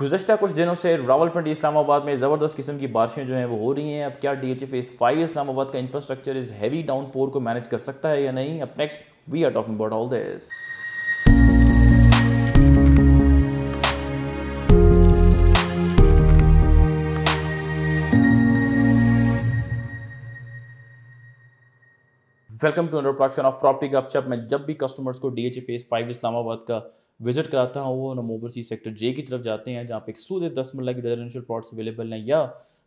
गुजशत कुछ दिनों से रावलपिंडी इस्लामाबाद में ज़बरदस्त किस्म की बारिशें जो हैं वो हो रही हैं अब क्या D H phase five Islamabad का इंफ्रास्ट्रक्चर इस हैवी डाउन पोर को मैनेज कर सकता है या नहीं अब next we are talking about all this welcome to under production of property Gupshup मैं जब भी कस्टमर्स को D H phase five Islamabad का विजिट कराता हूँ वो हम ओवरसीज सेक्टर जे की तरफ जाते हैं जहाँ पे एक्सक्लूसिव दस मरला की रेजिडेंशियल प्लॉट्स अवेलेबल हैं या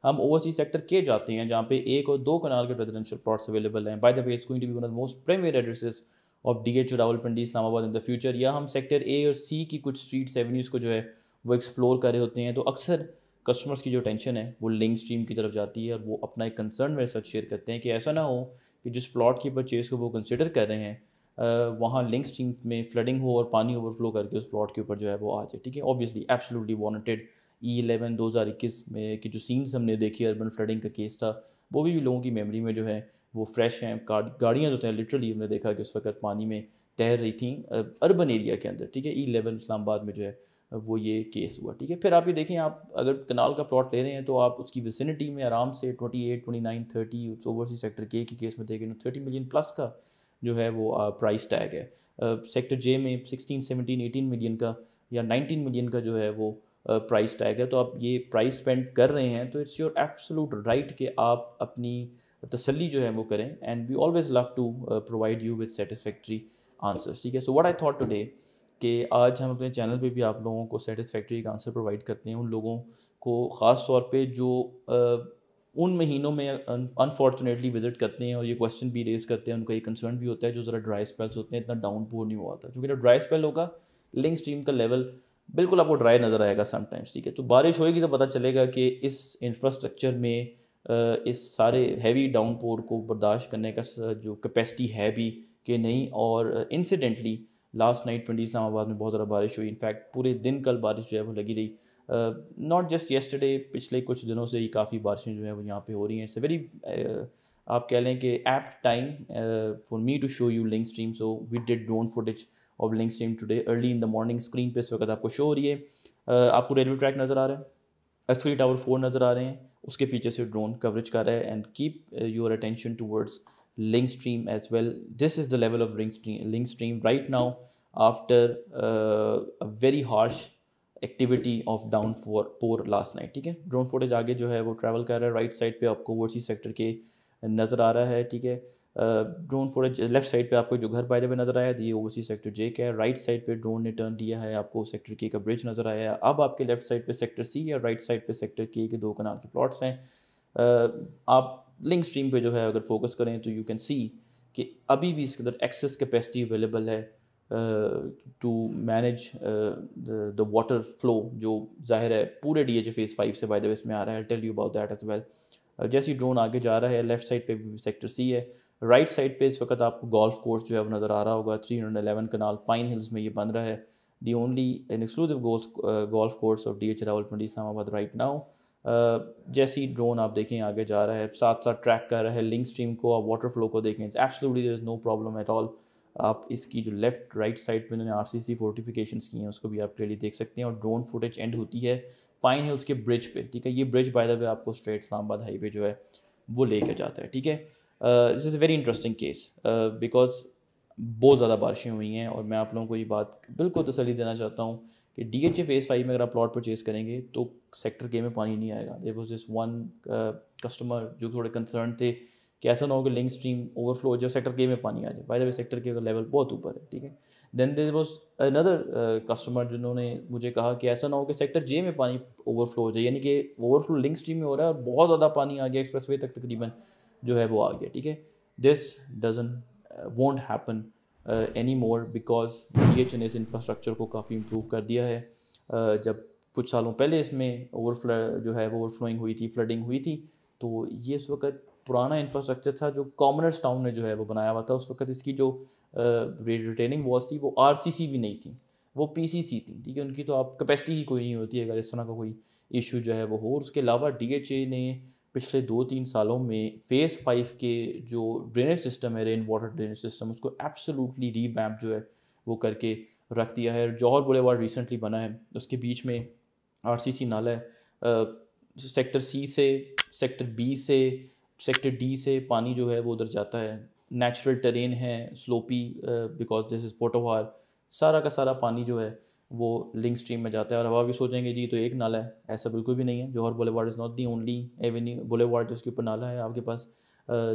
हम ओवरसीज सेक्टर के जाते हैं जहाँ पे एक और दो कनाल के रेजिडेंशियल प्लॉट्स अवेलेबल हैं by the way going to be one of most premier addresses of D H Rawalpindi Islamabad in the future या हम सेक्टर ए और सी की कुछ स्ट्रीट्स एवेन्यूज़ को जो है वो एक्सप्लोर कर रहे होते हैं तो अक्सर कस्टमर्स की जो टेंशन है वो लिंक स्ट्रीम की तरफ जाती है और वो अपना एक कंसर्न मेरे साथ शेयर करते हैं कि ऐसा ना हो कि जिस प्लॉट की परचेज़ को वो कंसिडर कर रहे हैं वहाँ लिंक स्ट्रीम में फ्लडिंग हो और पानी ओवरफ्लो करके उस प्लॉट के ऊपर जो है वो आ जाए ठीक है obviously absolutely wanted E eleven दो हज़ार इक्कीस में की जो सीन्स हमने देखी अर्बन फ्लडिंग का केस था वो भी, भी लोगों की मेमोरी में जो है वो फ्रेश हैं गाड़ियाँ जो थे लिटरली हमने देखा कि उस वक्त पानी में तैर रही थी अर्बन एरिया के अंदर ठीक है ई e इलेवन इस्लामाबाद में जो है वो ये केस हुआ ठीक है फिर आप ये देखें आप अगर कनाल का प्लॉट ले रहे हैं तो आप उसकी विसिनिटी में आराम से twenty eight twenty nine thirty overseas sector के केस में देखें थर्टी मिलियन प्लस का जो है वो प्राइस टैग है सेक्टर जे में सिक्सटीन सेवनटीन एटीन मिलियन का या नाइनटीन मिलियन का जो है वो प्राइस टैग है तो आप ये प्राइस स्पेंड कर रहे हैं तो इट्स योर एब्सोलूट राइट कि आप अपनी तसली जो है वो करें and we always love to provide you with satisfactory answers ठीक है so what I thought today कि आज हम अपने चैनल पे भी आप लोगों को का आंसर प्रोवाइड करते हैं उन लोगों को ख़ास तौर पे जो उन महीनों में अनफॉर्चुनेटली विजिट करते हैं और ये क्वेश्चन भी रेज करते हैं उनका ये कंसर्न भी होता है जो ज़रा ड्राई स्पेल्स होते हैं इतना डाउन पोर नहीं हुआ था क्योंकि जब ड्राई स्पेल होगा लिंक स्ट्रीम का लेवल बिल्कुल आपको ड्राई नज़र आएगा समटाइम्स ठीक है तो बारिश होएगी तो पता चलेगा कि इस इंफ्रास्ट्रक्चर में इस सारे हैवी डाउन पोर को बर्दाश्त करने का जो कैपेसिटी है भी कि नहीं और incidentally last night twenty Islamabad में बहुत ज़्यादा बारिश हुई इनफैक्ट पूरे दिन कल बारिश जो है वो लगी रही नॉट जस्ट येस्टरडे पिछले कुछ दिनों से ही काफ़ी बारिशें जो हैं वो यहाँ पे हो रही हैं इट्स वेरी uh, आप कह लें कि apt time for me to show you link stream so we did drone footage of link stream today early in the morning screen पे इस वक्त आपको शो हो रही है uh, आपको रेलवे ट्रैक नज़र आ रहा है एक्सवी टावर फोर नज़र आ रहे हैं उसके पीछे से ड्रोन कवरेज कर रहा है and keep your attention towards link stream as well this is the level of link stream link stream right now after very harsh activity of down four pour last night ठीक है drone footage आगे जो है वो travel कर रहा है right side पे आपको सी सेक्टर के नज़र आ रहा है ठीक है ड्रोन फोटेज लेफ्ट साइड पे आपको जो घर पाए हुए नज़र आया ये ओवरसी सेक्टर जे का है राइट साइड पे ड्रोन ने टर्न दिया है आपको सेक्टर के का ब्रिज नज़र आया है अब आपके लेफ्ट साइड पे सेक्टर सी या राइट साइड पे सेक्टर के के दो कनाल के प्लॉट्स हैं आप लिंक स्ट्रीम पे जो है अगर फोकस करें तो यू कैन सी कि अभी भी इसके अंदर एक्सेस कैपेसिटी अवेलेबल है to manage the water flow जो जाहिर है पूरे D H A phase five से बाई द आ रहा है tell you about that as well जैसे ही ड्रोन आगे जा रहा है लेफ्ट साइड पे भी सेक्टर सी है राइट साइड पे इस वक्त आपको गोल्फ कोर्स जो है वो नज़र आ रहा होगा थ्री हंड्रेड एलेवन कनाल पाइन हिल्स में ये बन रहा है the only an exclusive golf course of D H Pindi Islamabad right now जैसे ही ड्रोन आप देखें आगे जा रहा है साथ साथ ट्रैक कर रहा है लिंक स्ट्रीम को आप वाटर फ्लो को देखें absolutely there is no problem at all आप इसकी जो लेफ्ट राइट साइड पे इन्होंने आर सी सी फोर्टिफिकेशन की हैं उसको भी आप क्लियरली देख सकते हैं और ड्रोन फुटेज एंड होती है पाइन हिल्स के ब्रिज पे ठीक है ये ब्रिज बाय द वे आपको स्ट्रेट इस्लामाबाद हाईवे जो है वो लेके जाता है ठीक है this is a very interesting case because बहुत ज़्यादा बारिशें हुई हैं और मैं आप लोगों को ये बात बिल्कुल तसली देना चाहता हूँ कि D H A phase five में अगर आप प्लॉट परचेज़ करेंगे तो सेक्टर के में पानी नहीं आएगा there was this one customer जो थोड़े कंसर्न थे कि ऐसा ना हो कि लिंक स्ट्रीम ओवरफ्लो जो सेक्टर के में पानी आ जाए बाय द वे सेक्टर के लेवल बहुत ऊपर है ठीक है then there was another customer जिन्होंने मुझे कहा कि ऐसा ना हो कि सेक्टर जे में पानी ओवरफ्लो हो जाए यानी कि ओवरफ्लो लिंक स्ट्रीम में हो रहा है और बहुत ज़्यादा पानी आ गया एक्सप्रेस वे तक तकरीबन जो है वो आ गया ठीक है this doesn't won't happen any more because D H ने इस इंफ्रास्ट्रक्चर को काफ़ी इम्प्रूव कर दिया है uh, जब कुछ सालों पहले इसमें ओवरफ्लो जो है वो ओवरफ्लोइंग हुई थी फ्लडिंग हुई थी तो ये इस वक्त पुराना इंफ्रास्ट्रक्चर था जो कॉमनर्स टाउन ने जो है वो बनाया हुआ था उस वक्त इसकी जो रिटेनिंग वॉल्स थी वो आर भी नहीं थी वो पी थी ठीक है उनकी तो आप कैपेसिटी ही कोई नहीं होती अगर इस तरह का कोई इशू जो है वो हो और उसके अलावा डी ने पिछले दो तीन सालों में फेज़ फाइव के जो ड्रेनेज सिस्टम है रेन वाटर ड्रेनेज सिस्टम उसको एब्सोलूटली रीवैम्प जो है वो करके रख दिया है जौहर वार्ड रिसेंटली बना है उसके बीच में आर सी सी नाला है सेक्टर सी से सेक्टर बी से सेक्टर डी से पानी जो है वो उधर जाता है नेचुरल टेरेन है slopy because this is Potohar सारा का सारा पानी जो है वो लिंक स्ट्रीम में जाता है और हवा भी सोचेंगे जी तो एक नाला है ऐसा बिल्कुल भी नहीं है Jauhar ward is not the only avenue boulevard जिसके ऊपर नाला है आपके पास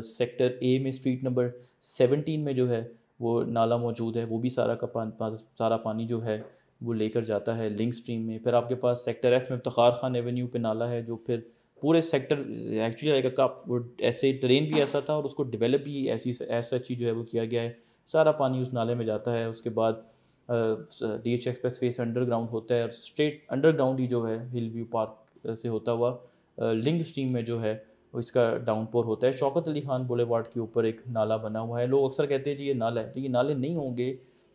सेक्टर ए में स्ट्रीट नंबर सेवनटीन में जो है वो नाला मौजूद है वो भी सारा का पान, पान सारा पानी जो है वो लेकर जाता है लिंक स्ट्रीम में फिर आपके पास सेक्टर एफ में इफ्तार खान एवेन्यू पर नाला है जो फिर पूरे सेक्टर एक्चुअली आएगा का वो ऐसे ट्रेन भी ऐसा था और उसको डेवलप भी ऐसी ऐसा चीज़ जो है वो किया गया है सारा पानी उस नाले में जाता है उसके बाद डी एच एक्सप्रेस वे से अंडरग्राउंड होता है और स्ट्रेट अंडरग्राउंड ही जो है हिल व्यू पार्क से होता हुआ लिंक स्ट्रीम में जो है इसका डाउनपोर होता है शौकत अली खान वार्ड के ऊपर एक नाला बना हुआ है लोग अक्सर कहते हैं जी ये नाला है तो ये नाले नहीं होंगे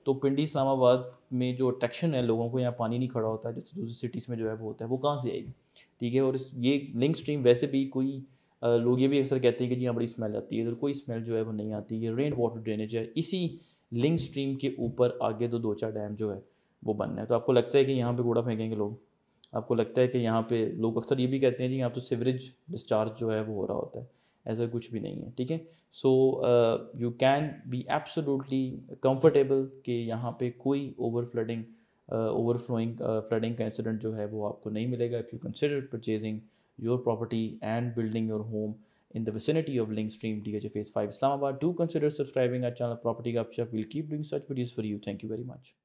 तो पिंडी इस्लामाबाद में जो अट्रैक्शन है लोगों को यहाँ पानी नहीं खड़ा होता है जैसे दूसरी सिटीज़ में जो है वो होता है वो कहाँ से आएगी ठीक है और इस ये लिंक स्ट्रीम वैसे भी कोई लोग ये भी अक्सर कहते हैं कि जी यहाँ बड़ी स्मेल आती है इधर कोई स्मेल जो है वो नहीं आती है रेन वाटर ड्रेनेज है इसी लिंक स्ट्रीम के ऊपर आगे तो दो चार डैम जो है वो बनना है तो आपको लगता है कि यहाँ पे कूड़ा फेंकेंगे लोग आपको लगता है कि यहाँ पे लोग अक्सर ये भी कहते हैं जी यहाँ तो सिवरेज डिस्चार्ज जो है वो हो रहा होता है ऐसा कुछ भी नहीं है ठीक है so you can be absolutely comfortable कि यहाँ पे कोई over flooding Uh, overflowing, uh, flooding incident, incident जो है वो आपको नहीं मिलेगा if you consider your your property and building your in the vicinity of Link Stream DHA Phase 5 Islamabad. Do consider subscribing our channel Property Gupshup. We'll keep doing such videos for you. Thank you very much.